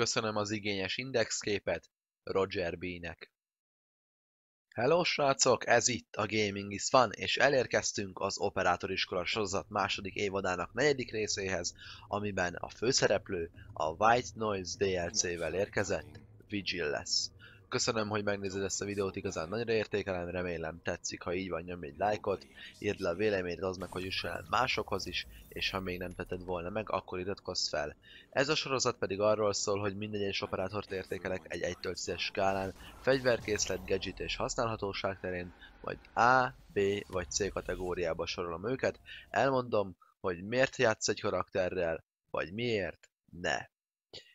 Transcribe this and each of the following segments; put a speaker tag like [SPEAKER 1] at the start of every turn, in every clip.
[SPEAKER 1] Köszönöm az igényes indexképet Roger B-nek. Hello srácok, ez itt a Gaming is Fun, és elérkeztünk az Operátoriskola sorozat második évadának negyedik részéhez, amiben a főszereplő a White Noise DLC-vel érkezett, Vigil lesz. Köszönöm, hogy megnézed ezt a videót, igazán nagyra értékelem, remélem tetszik, ha így van, nyomj egy lájkot, írd le a véleményed, az meg, hogy jusson el másokhoz is, és ha még nem tetted volna meg, akkor iratkozz fel. Ez a sorozat pedig arról szól, hogy minden egyes operátort értékelek egy 1 től skálán, fegyverkészlet, gadget és használhatóság terén, vagy A, B vagy C kategóriába sorolom őket, elmondom, hogy miért játsz egy karakterrel, vagy miért ne.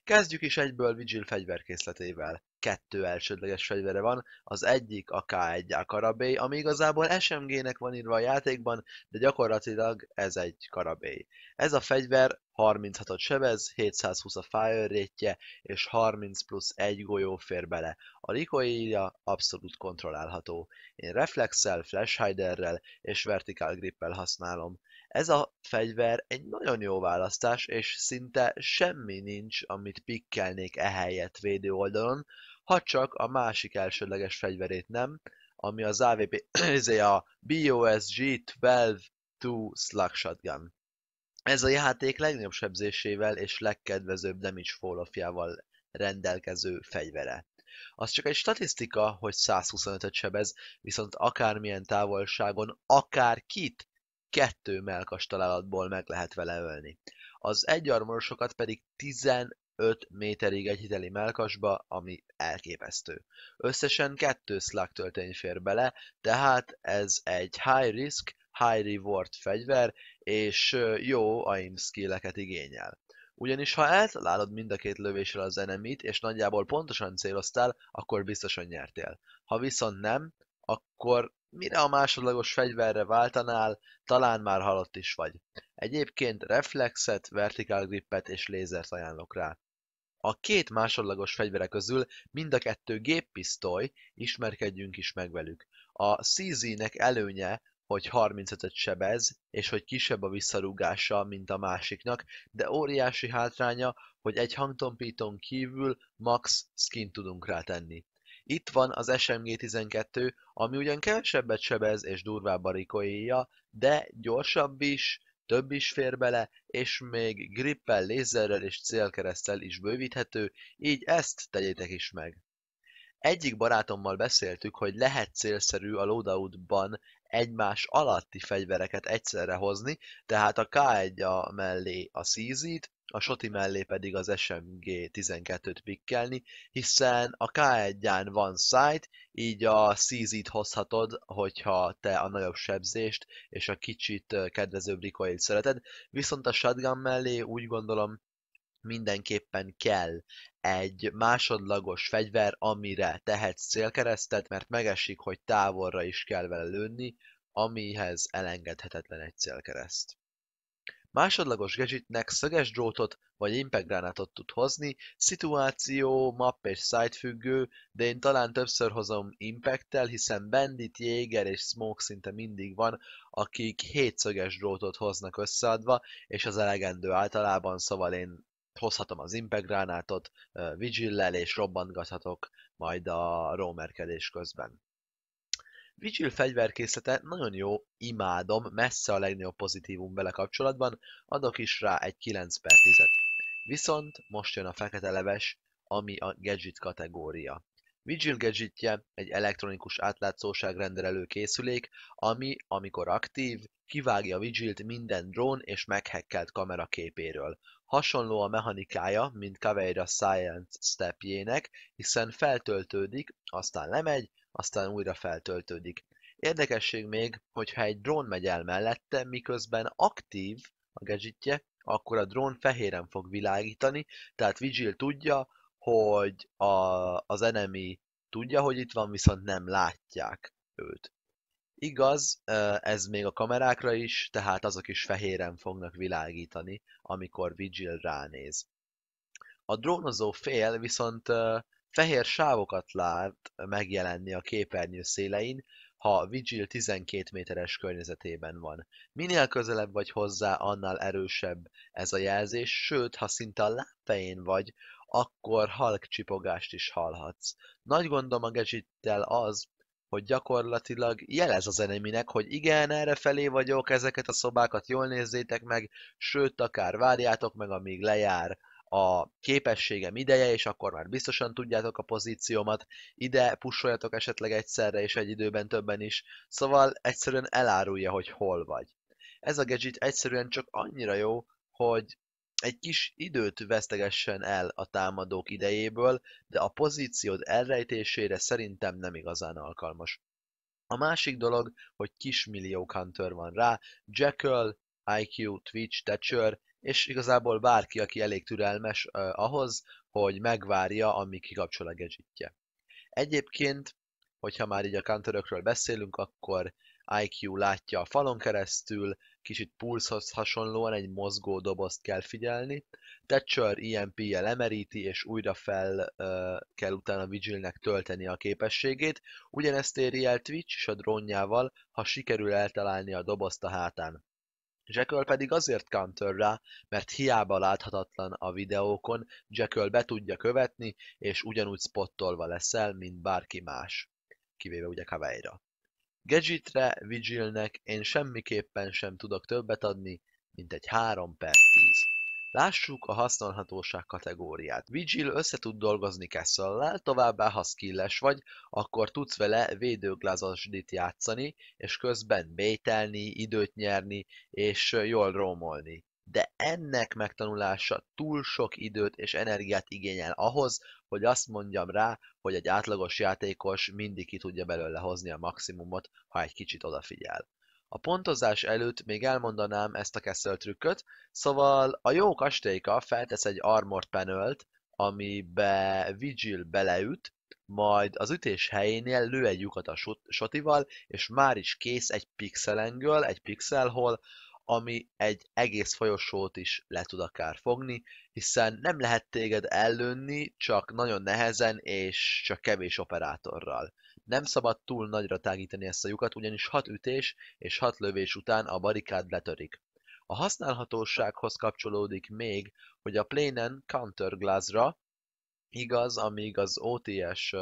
[SPEAKER 1] Kezdjük is egyből Vigil fegyverkészletével kettő elsődleges fegyvere van, az egyik a K1 a karabély, ami igazából SMG-nek van írva a játékban, de gyakorlatilag ez egy karabély. Ez a fegyver 36-ot sebez, 720 a fire rétje, és 30 plusz 1 golyó fér bele. A recoilja abszolút kontrollálható. Én reflexel, flash hiderrel és vertical grippel használom. Ez a fegyver egy nagyon jó választás, és szinte semmi nincs, amit pikkelnék ehelyett védő oldalon, ha csak a másik elsődleges fegyverét nem, ami az AVP, a izé BOSG 12-2 Slug Shotgun. Ez a játék legnagyobb sebzésével és legkedvezőbb damage fall rendelkező fegyvere. Az csak egy statisztika, hogy 125-öt sebez, viszont akármilyen távolságon, akár kit kettő melkas találatból meg lehet vele ölni. Az egyarmorosokat pedig 15 méterig egy hiteli melkasba, ami elképesztő. Összesen kettő slug töltény fér bele, tehát ez egy high risk, high reward fegyver, és jó aim skilleket igényel. Ugyanis ha eltalálod mind a két lövéssel az enemit, és nagyjából pontosan céloztál, akkor biztosan nyertél. Ha viszont nem, akkor Mire a másodlagos fegyverre váltanál, talán már halott is vagy. Egyébként reflexet, vertikál grippet és lézert ajánlok rá. A két másodlagos fegyvere közül mind a kettő géppisztoly, ismerkedjünk is meg velük. A CZ-nek előnye, hogy 35-öt sebez, és hogy kisebb a visszarúgása, mint a másiknak, de óriási hátránya, hogy egy hangtompítón kívül max skin tudunk rátenni. Itt van az SMG-12, ami ugyan kevesebbet sebez és durvább a rikoéja, de gyorsabb is, több is fér bele, és még grippel, lézerrel és célkeresztel is bővíthető, így ezt tegyétek is meg. Egyik barátommal beszéltük, hogy lehet célszerű a loadoutban egymás alatti fegyvereket egyszerre hozni, tehát a K1 -a mellé a szízit, a Soti mellé pedig az SMG 12-t pikkelni, hiszen a K1-ján van sight, így a CZ-t hozhatod, hogyha te a nagyobb sebzést és a kicsit kedvezőbb recoil szereted, viszont a shotgun mellé úgy gondolom mindenképpen kell egy másodlagos fegyver, amire tehetsz célkeresztet, mert megesik, hogy távolra is kell vele lőni, amihez elengedhetetlen egy célkereszt. Másodlagos gadgetnek szöges drótot vagy impegránátot tud hozni, szituáció, map és site függő, de én talán többször hozom impacttel, hiszen Bandit, Jäger és Smoke szinte mindig van, akik hét szöges drótot hoznak összeadva, és az elegendő általában, szóval én hozhatom az impegránátot, vigillel és robbantgathatok majd a rómerkedés közben. Vigil fegyverkészlete nagyon jó, imádom, messze a legnagyobb pozitívum vele kapcsolatban, adok is rá egy 9 per 10-et. Viszont most jön a fekete leves, ami a gadget kategória. Vigil gadgetje egy elektronikus átlátszóságrendelő készülék, ami, amikor aktív, kivágja Vigilt minden drón és meghekkelt kamera képéről. Hasonló a mechanikája, mint Caveira Science stepjének, hiszen feltöltődik, aztán lemegy, aztán újra feltöltődik. Érdekesség még, hogyha egy drón megy el mellette, miközben aktív a gadgetje, akkor a drón fehéren fog világítani, tehát Vigil tudja, hogy a, az enemi tudja, hogy itt van, viszont nem látják őt. Igaz, ez még a kamerákra is, tehát azok is fehéren fognak világítani, amikor Vigil ránéz. A drónozó fél viszont Fehér sávokat lát megjelenni a képernyő szélein, ha Vigil 12 méteres környezetében van. Minél közelebb vagy hozzá, annál erősebb ez a jelzés, sőt, ha szinte a lábfején vagy, akkor halk csipogást is hallhatsz. Nagy gondom a gadgettel az, hogy gyakorlatilag jelez az eneminek, hogy igen, erre felé vagyok, ezeket a szobákat jól nézzétek meg, sőt, akár várjátok meg, amíg lejár a képességem ideje, és akkor már biztosan tudjátok a pozíciómat, ide pusoljatok esetleg egyszerre és egy időben többen is, szóval egyszerűen elárulja, hogy hol vagy. Ez a gadget egyszerűen csak annyira jó, hogy egy kis időt vesztegessen el a támadók idejéből, de a pozíciód elrejtésére szerintem nem igazán alkalmas. A másik dolog, hogy kismillió Hunter van rá, Jekyll, IQ, Twitch, Thatcher, és igazából bárki, aki elég türelmes ahhoz, hogy megvárja, amíg kikapcsol a gadgetje. Egyébként, hogyha már így a counter beszélünk, akkor IQ látja a falon keresztül, kicsit pulszhoz hasonlóan egy mozgó dobozt kell figyelni. Thatcher EMP-jel emeríti, és újra fel uh, kell utána Vigilnek tölteni a képességét. Ugyanezt éri el Twitch és a drónjával, ha sikerül eltalálni a dobozt a hátán. Jekyll pedig azért counter rá, mert hiába láthatatlan a videókon, Jekyll be tudja követni, és ugyanúgy spottolva leszel, mint bárki más. Kivéve ugye Kaveira. Gadgetre, Vigilnek én semmiképpen sem tudok többet adni, mint egy 3 per 10. Lássuk a használhatóság kategóriát. Vigil össze tud dolgozni castle továbbá ha skilles vagy, akkor tudsz vele védőglázasdit játszani, és közben bételni, időt nyerni, és jól rómolni. De ennek megtanulása túl sok időt és energiát igényel ahhoz, hogy azt mondjam rá, hogy egy átlagos játékos mindig ki tudja belőle hozni a maximumot, ha egy kicsit odafigyel. A pontozás előtt még elmondanám ezt a Kessel trükköt, szóval a jó kastélyka feltesz egy armor panelt, amibe Vigil beleüt, majd az ütés helyénél lő egy lyukat a sotival, és már is kész egy pixelengöl, egy pixelhol, ami egy egész folyosót is le tud akár fogni, hiszen nem lehet téged ellőnni, csak nagyon nehezen és csak kevés operátorral. Nem szabad túl nagyra tágítani ezt a lyukat, ugyanis hat ütés és hat lövés után a barikád letörik. A használhatósághoz kapcsolódik még, hogy a plénen counterglassra igaz, amíg az OTS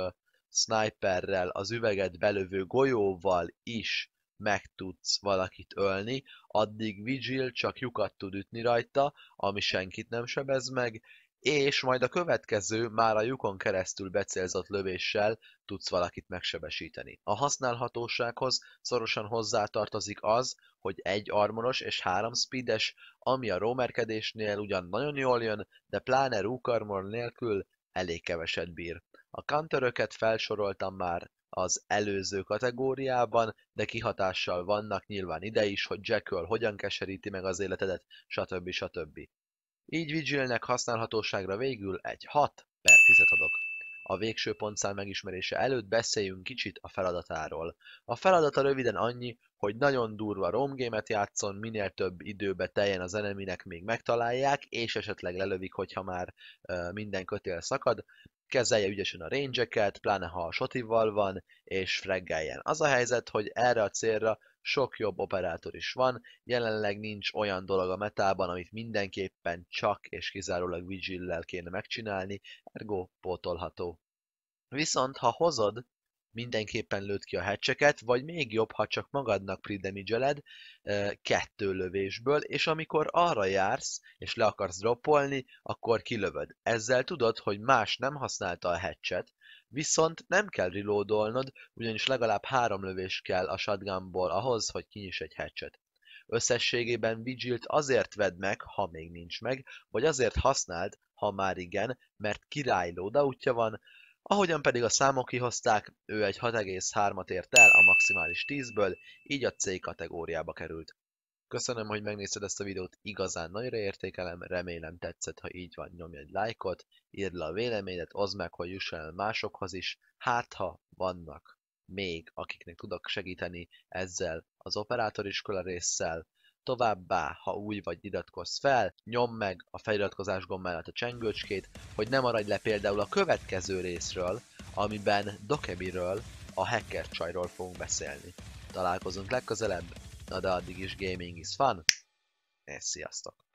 [SPEAKER 1] sniperrel, az üveget belövő golyóval is meg tudsz valakit ölni, addig Vigil csak lyukat tud ütni rajta, ami senkit nem sebez meg, és majd a következő, már a lyukon keresztül becélzott lövéssel tudsz valakit megsebesíteni. A használhatósághoz szorosan hozzátartozik az, hogy egy armoros és három speedes, ami a rómerkedésnél ugyan nagyon jól jön, de pláne rúkarmor nélkül elég keveset bír. A counteröket felsoroltam már az előző kategóriában, de kihatással vannak nyilván ide is, hogy Jackal hogyan keseríti meg az életedet, stb. stb. Így Vigilnek használhatóságra végül egy 6 per 10 adok. A végső pontszám megismerése előtt beszéljünk kicsit a feladatáról. A feladata röviden annyi, hogy nagyon durva romgémet játszon, minél több időbe teljen az eneminek még megtalálják, és esetleg lelövik, hogyha már minden kötél szakad, kezelje ügyesen a range pláne ha a sotival van, és freggeljen. Az a helyzet, hogy erre a célra sok jobb operátor is van, jelenleg nincs olyan dolog a metában, amit mindenképpen csak és kizárólag Vigil kéne megcsinálni, ergo pótolható. Viszont ha hozod mindenképpen lőd ki a hecseket, vagy még jobb, ha csak magadnak pridemigeled kettő lövésből, és amikor arra jársz, és le akarsz droppolni, akkor kilövöd. Ezzel tudod, hogy más nem használta a hecset, viszont nem kell reloadolnod, ugyanis legalább három lövés kell a shotgunból ahhoz, hogy kinyis egy hecset. Összességében Vigilt azért vedd meg, ha még nincs meg, vagy azért használd, ha már igen, mert király útja van, Ahogyan pedig a számok kihozták, ő egy 6,3-at ért el a maximális 10-ből, így a C kategóriába került. Köszönöm, hogy megnézted ezt a videót, igazán nagyra értékelem, remélem tetszett, ha így van, nyomj egy lájkot, írd le a véleményedet, oszd meg, hogy jusson el másokhoz is, hát ha vannak még, akiknek tudok segíteni ezzel az operátoriskola résszel, Továbbá, ha új vagy iratkozz fel, nyomd meg a feliratkozás gomb mellett a csengőcskét, hogy ne maradj le például a következő részről, amiben Dokebiről, a hacker csajról fogunk beszélni. Találkozunk legközelebb, na de addig is gaming is fun, és sziasztok!